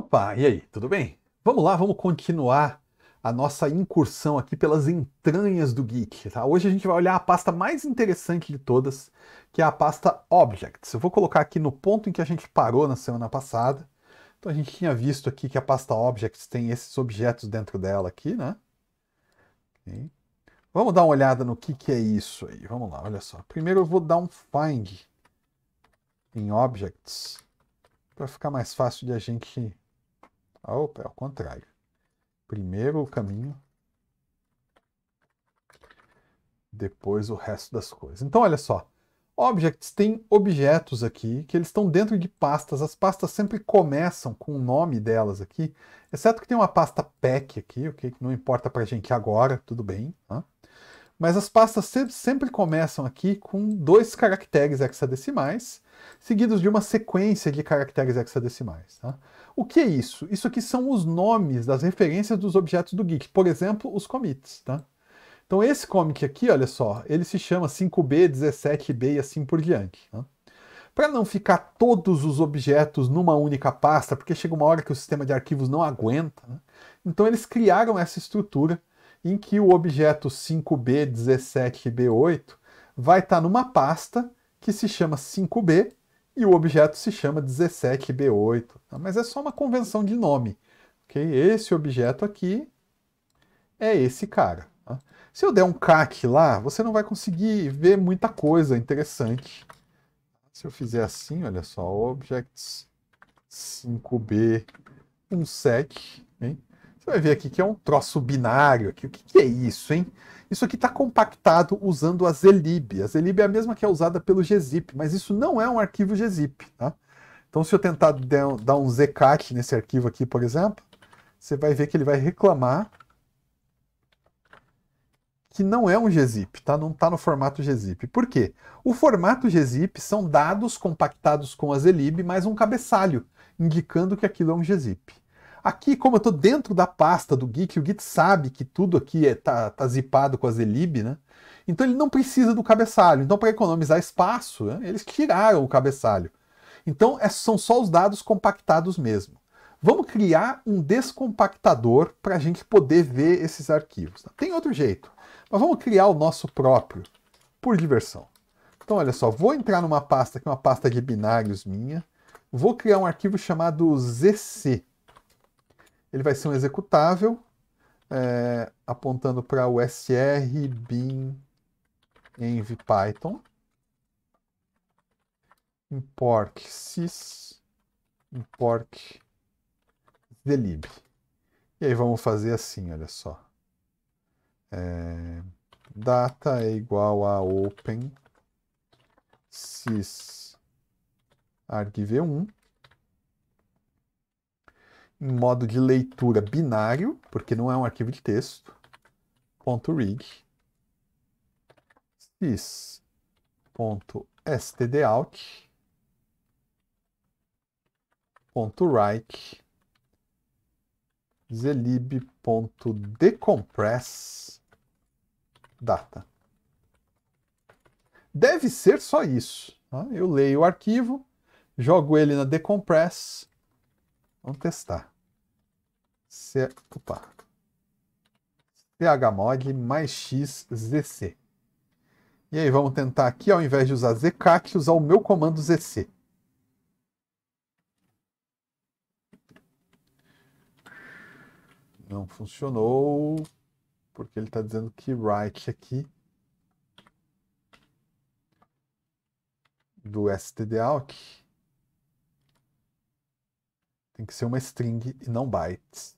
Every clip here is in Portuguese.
Opa, e aí, tudo bem? Vamos lá, vamos continuar a nossa incursão aqui pelas entranhas do Geek. Tá? Hoje a gente vai olhar a pasta mais interessante de todas, que é a pasta Objects. Eu vou colocar aqui no ponto em que a gente parou na semana passada. Então a gente tinha visto aqui que a pasta Objects tem esses objetos dentro dela aqui, né? Okay. Vamos dar uma olhada no que, que é isso aí. Vamos lá, olha só. Primeiro eu vou dar um find em Objects para ficar mais fácil de a gente ah, opa, é ao contrário. Primeiro o caminho, depois o resto das coisas. Então, olha só. Objects tem objetos aqui que eles estão dentro de pastas. As pastas sempre começam com o nome delas aqui, exceto que tem uma pasta pack aqui, ok? Que não importa pra gente agora, tudo bem. Tá? Mas as pastas sempre começam aqui com dois caracteres hexadecimais, seguidos de uma sequência de caracteres hexadecimais. Tá? O que é isso? Isso aqui são os nomes das referências dos objetos do Git, por exemplo, os commits, tá? Então esse comic aqui, olha só, ele se chama 5B, 17B e assim por diante. Tá? Para não ficar todos os objetos numa única pasta, porque chega uma hora que o sistema de arquivos não aguenta, né? então eles criaram essa estrutura em que o objeto 5B, 17B8 vai estar tá numa pasta que se chama 5B e o objeto se chama 17B8, mas é só uma convenção de nome. Okay? Esse objeto aqui é esse cara. Tá? Se eu der um CAC lá, você não vai conseguir ver muita coisa interessante. Se eu fizer assim, olha só, objects 5B17, hein? Você vai ver aqui que é um troço binário aqui. O que, que é isso, hein? Isso aqui está compactado usando a Zlib. A Zlib é a mesma que é usada pelo gzip, mas isso não é um arquivo gzip, tá? Então, se eu tentar dar um zcat nesse arquivo aqui, por exemplo, você vai ver que ele vai reclamar que não é um gzip, tá? Não está no formato gzip. Por quê? O formato gzip são dados compactados com a Zlib mais um cabeçalho, indicando que aquilo é um gzip. Aqui, como eu estou dentro da pasta do Git, o Git sabe que tudo aqui está é, tá, tá zipado com a Zlib, né? Então ele não precisa do cabeçalho. Então, para economizar espaço, né, eles tiraram o cabeçalho. Então, é, são só os dados compactados mesmo. Vamos criar um descompactador para a gente poder ver esses arquivos. Tá? Tem outro jeito, mas vamos criar o nosso próprio, por diversão. Então, olha só, vou entrar numa pasta que é uma pasta de binários minha. Vou criar um arquivo chamado ZC ele vai ser um executável é, apontando para o sr bin env python import sys import delib. E aí vamos fazer assim, olha só. É, data é igual a open sys argv1 em modo de leitura binário, porque não é um arquivo de texto, ponto .rig, sys.stdout, ponto .write, zelib.decompress data. Deve ser só isso. Né? Eu leio o arquivo, jogo ele na decompress, Vamos testar. C... Opa. chmod mais xzc. E aí, vamos tentar aqui, ao invés de usar zcat, usar o meu comando zc. Não funcionou, porque ele está dizendo que write aqui do stdout tem que ser uma string e não bytes.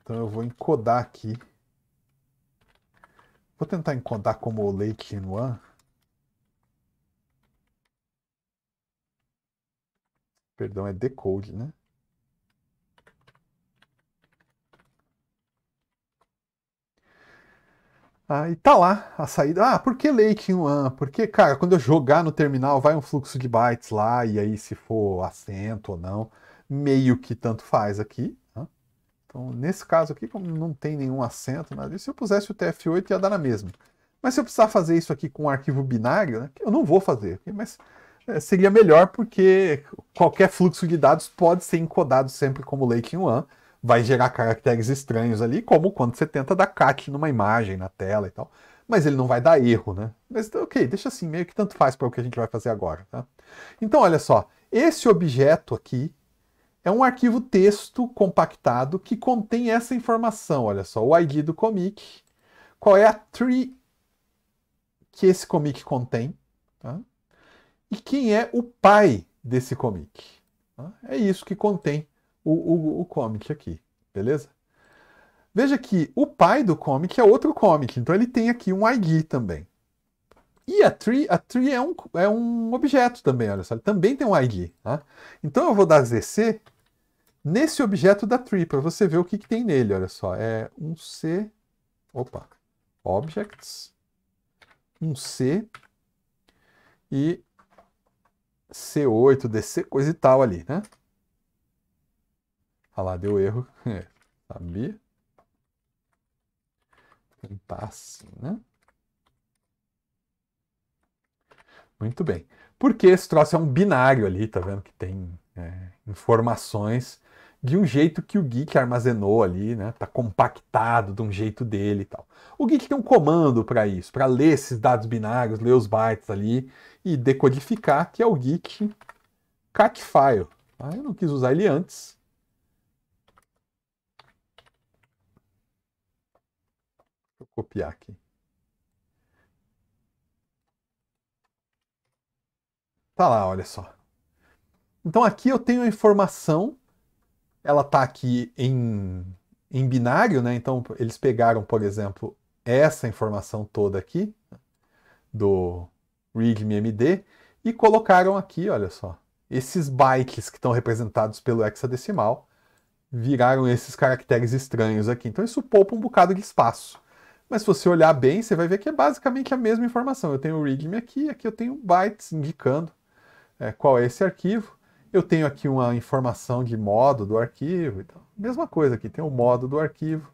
Então eu vou encodar aqui. Vou tentar encodar como o lake in one. Perdão, é decode, né? Ah, e tá lá a saída. Ah, por que Lake One? Porque, cara, quando eu jogar no terminal, vai um fluxo de bytes lá, e aí se for assento ou não, meio que tanto faz aqui. Né? Então, nesse caso aqui, como não tem nenhum assento, nada se eu pusesse o TF8 ia dar na mesma. Mas se eu precisar fazer isso aqui com um arquivo binário, né, eu não vou fazer, mas é, seria melhor porque qualquer fluxo de dados pode ser encodado sempre como Lake One vai gerar caracteres estranhos ali, como quando você tenta dar cat numa imagem na tela e tal. Mas ele não vai dar erro, né? Mas ok, deixa assim, meio que tanto faz para o que a gente vai fazer agora. Tá? Então, olha só, esse objeto aqui é um arquivo texto compactado que contém essa informação, olha só, o ID do comic, qual é a tree que esse comic contém, tá? e quem é o pai desse comic. Tá? É isso que contém o, o, o comic aqui, beleza? Veja que o pai do comic é outro comic, então ele tem aqui um ID também. E a tree, a tree é, um, é um objeto também, olha só, ele também tem um ID. Tá? Então eu vou dar ZC nesse objeto da tree, para você ver o que, que tem nele, olha só. É um C, opa, objects, um C e C8, DC, coisa e tal ali, né? Olha lá, deu erro. É, sabia? Tentar tá assim, né? Muito bem. Porque esse troço é um binário ali, tá vendo que tem é, informações de um jeito que o geek armazenou ali, né? Tá compactado de um jeito dele e tal. O geek tem um comando para isso, para ler esses dados binários, ler os bytes ali e decodificar, que é o geek catfile. Ah, Eu não quis usar ele antes, eu copiar aqui. Tá lá, olha só. Então aqui eu tenho a informação, ela está aqui em, em binário, né? Então eles pegaram, por exemplo, essa informação toda aqui do readme.md e colocaram aqui, olha só, esses bytes que estão representados pelo hexadecimal viraram esses caracteres estranhos aqui. Então isso poupa um bocado de espaço. Mas se você olhar bem, você vai ver que é basicamente a mesma informação. Eu tenho o readme aqui, aqui eu tenho bytes indicando é, qual é esse arquivo. Eu tenho aqui uma informação de modo do arquivo. Então, mesma coisa aqui, tem o modo do arquivo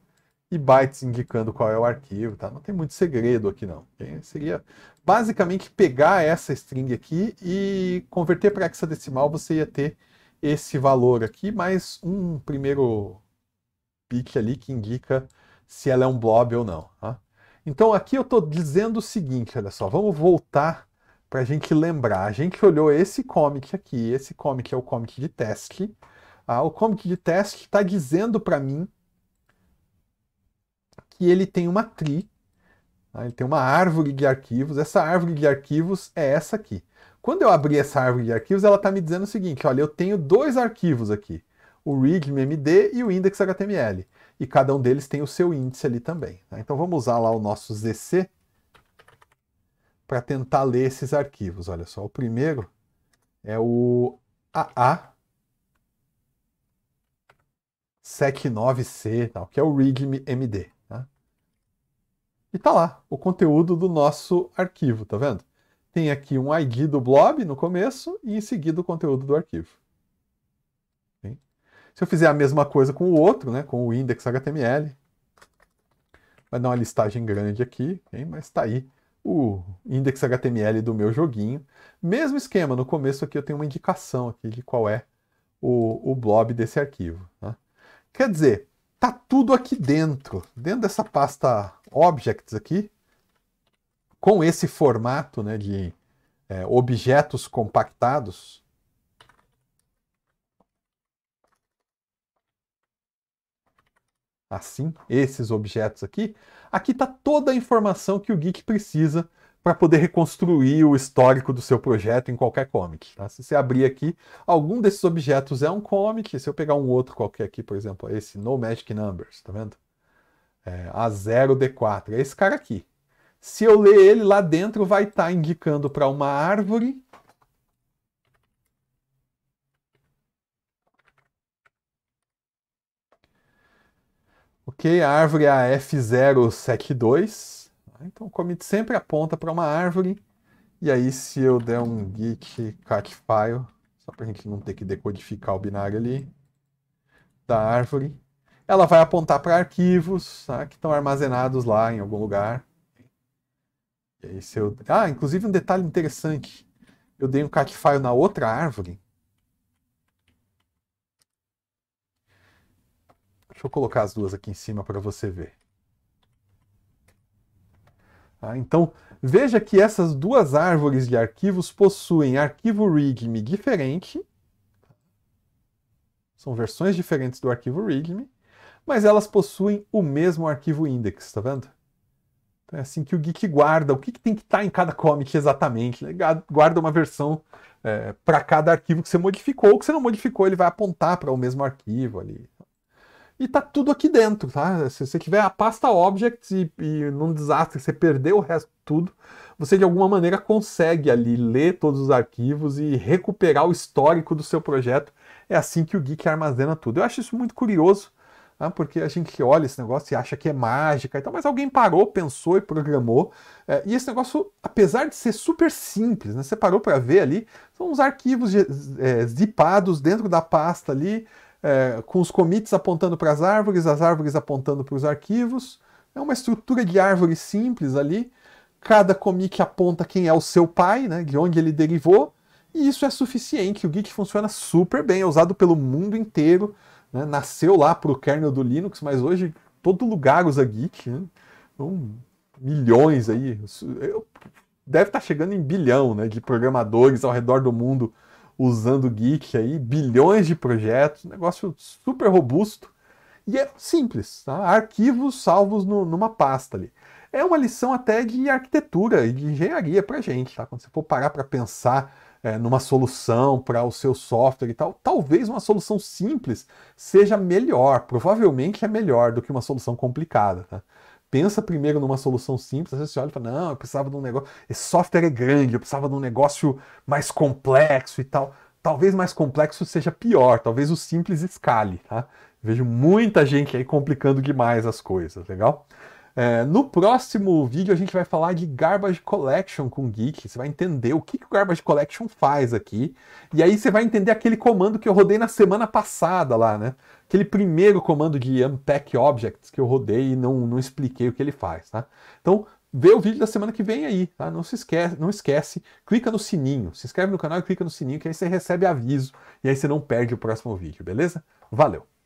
e bytes indicando qual é o arquivo. Tá? Não tem muito segredo aqui não. Seria basicamente pegar essa string aqui e converter para hexadecimal, você ia ter esse valor aqui, mais um primeiro bit ali que indica se ela é um blob ou não. Tá? Então aqui eu estou dizendo o seguinte, olha só, vamos voltar para a gente lembrar. A gente olhou esse comic aqui, esse comic é o comic de teste. Tá? o comic de teste está dizendo para mim que ele tem uma tri, tá? ele tem uma árvore de arquivos. Essa árvore de arquivos é essa aqui. Quando eu abri essa árvore de arquivos, ela está me dizendo o seguinte: olha, eu tenho dois arquivos aqui, o readme.md e o index.html e cada um deles tem o seu índice ali também. Né? Então vamos usar lá o nosso ZC para tentar ler esses arquivos. Olha só, o primeiro é o AA 79C, tal, que é o readme MD. Tá? E tá lá o conteúdo do nosso arquivo, tá vendo? Tem aqui um ID do blob no começo e em seguida o conteúdo do arquivo. Se eu fizer a mesma coisa com o outro, né, com o index HTML, vai dar uma listagem grande aqui, hein, mas está aí o index HTML do meu joguinho. Mesmo esquema, no começo aqui eu tenho uma indicação aqui de qual é o, o blob desse arquivo. Né? Quer dizer, tá tudo aqui dentro, dentro dessa pasta objects aqui, com esse formato né, de é, objetos compactados, assim, esses objetos aqui, aqui está toda a informação que o geek precisa para poder reconstruir o histórico do seu projeto em qualquer comic. Tá? Se você abrir aqui, algum desses objetos é um comic. Se eu pegar um outro qualquer aqui, por exemplo, esse No Magic Numbers, tá vendo? É, A0D4, é esse cara aqui. Se eu ler ele lá dentro, vai estar tá indicando para uma árvore porque a árvore é a F072. Então o commit sempre aponta para uma árvore. E aí se eu der um git catfile, só para a gente não ter que decodificar o binário ali, da árvore, ela vai apontar para arquivos tá? que estão armazenados lá em algum lugar. E aí se eu... Ah, inclusive um detalhe interessante. Eu dei um catfile na outra árvore, Deixa eu colocar as duas aqui em cima para você ver. Tá? Então, veja que essas duas árvores de arquivos possuem arquivo readme diferente, são versões diferentes do arquivo readme, mas elas possuem o mesmo arquivo index, tá vendo? Então é assim que o geek guarda, o que, que tem que estar tá em cada comic exatamente, né? guarda uma versão é, para cada arquivo que você modificou, ou que você não modificou, ele vai apontar para o mesmo arquivo ali e tá tudo aqui dentro, tá? Se você tiver a pasta objects e, e num desastre você perdeu o resto tudo, você de alguma maneira consegue ali ler todos os arquivos e recuperar o histórico do seu projeto. É assim que o Geek armazena tudo. Eu acho isso muito curioso, né? porque a gente olha esse negócio e acha que é mágica e tal, mas alguém parou, pensou e programou. É, e esse negócio, apesar de ser super simples, né? você parou para ver ali, são uns arquivos é, zipados dentro da pasta ali, é, com os commits apontando para as árvores, as árvores apontando para os arquivos. É uma estrutura de árvore simples ali. Cada commit aponta quem é o seu pai, né, de onde ele derivou. E isso é suficiente. O Git funciona super bem, é usado pelo mundo inteiro. Né? Nasceu lá para o kernel do Linux, mas hoje todo lugar usa Git. Né? Então, milhões aí. Deve estar tá chegando em bilhão né, de programadores ao redor do mundo usando o Geek aí, bilhões de projetos, negócio super robusto. E é simples, tá? arquivos salvos no, numa pasta ali. É uma lição até de arquitetura e de engenharia para gente, tá? Quando você for parar para pensar é, numa solução para o seu software e tal, talvez uma solução simples seja melhor, provavelmente é melhor do que uma solução complicada, tá? pensa primeiro numa solução simples, às vezes você olha e fala, não, eu precisava de um negócio, esse software é grande, eu precisava de um negócio mais complexo e tal. Talvez mais complexo seja pior, talvez o simples escale, tá? Vejo muita gente aí complicando demais as coisas, legal? É, no próximo vídeo a gente vai falar de Garbage Collection com Git. Você vai entender o que, que o Garbage Collection faz aqui. E aí você vai entender aquele comando que eu rodei na semana passada lá, né? Aquele primeiro comando de Unpack Objects que eu rodei e não, não expliquei o que ele faz, tá? Então, vê o vídeo da semana que vem aí, tá? Não se esquece, não esquece, clica no sininho. Se inscreve no canal e clica no sininho que aí você recebe aviso e aí você não perde o próximo vídeo, beleza? Valeu!